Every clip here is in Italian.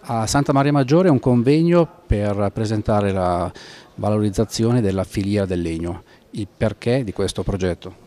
A Santa Maria Maggiore è un convegno per presentare la valorizzazione della filiera del legno, il perché di questo progetto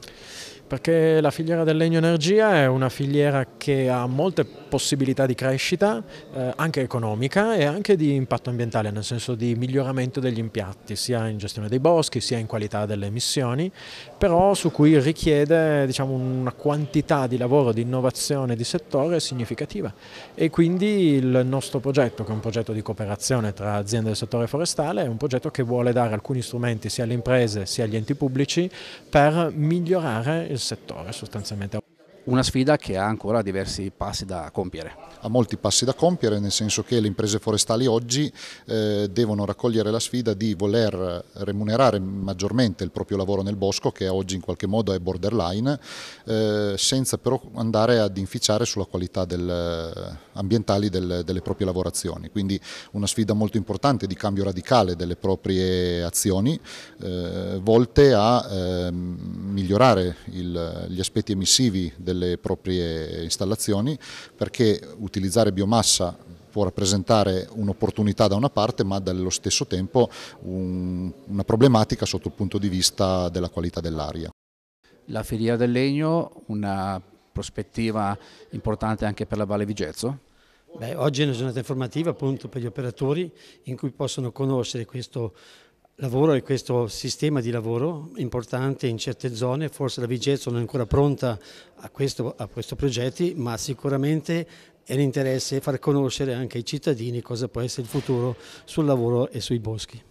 perché la filiera del legno energia è una filiera che ha molte possibilità di crescita, eh, anche economica e anche di impatto ambientale, nel senso di miglioramento degli impianti, sia in gestione dei boschi, sia in qualità delle emissioni, però su cui richiede diciamo, una quantità di lavoro, di innovazione di settore significativa. E quindi il nostro progetto, che è un progetto di cooperazione tra aziende del settore forestale, è un progetto che vuole dare alcuni strumenti sia alle imprese sia agli enti pubblici per migliorare il settore sostanzialmente una sfida che ha ancora diversi passi da compiere. Ha molti passi da compiere nel senso che le imprese forestali oggi eh, devono raccogliere la sfida di voler remunerare maggiormente il proprio lavoro nel bosco che oggi in qualche modo è borderline eh, senza però andare ad inficiare sulla qualità del, ambientali del, delle proprie lavorazioni. Quindi una sfida molto importante di cambio radicale delle proprie azioni eh, volte a ehm, migliorare il, gli aspetti emissivi del delle proprie installazioni perché utilizzare biomassa può rappresentare un'opportunità da una parte ma dallo stesso tempo un, una problematica sotto il punto di vista della qualità dell'aria. La filiera del legno, una prospettiva importante anche per la Valle Vigezzo? Beh, oggi è una giornata informativa appunto per gli operatori in cui possono conoscere questo lavoro e questo sistema di lavoro importante in certe zone, forse la Vigezzo non è ancora pronta a, questo, a questi progetti, ma sicuramente è l'interesse far conoscere anche ai cittadini cosa può essere il futuro sul lavoro e sui boschi.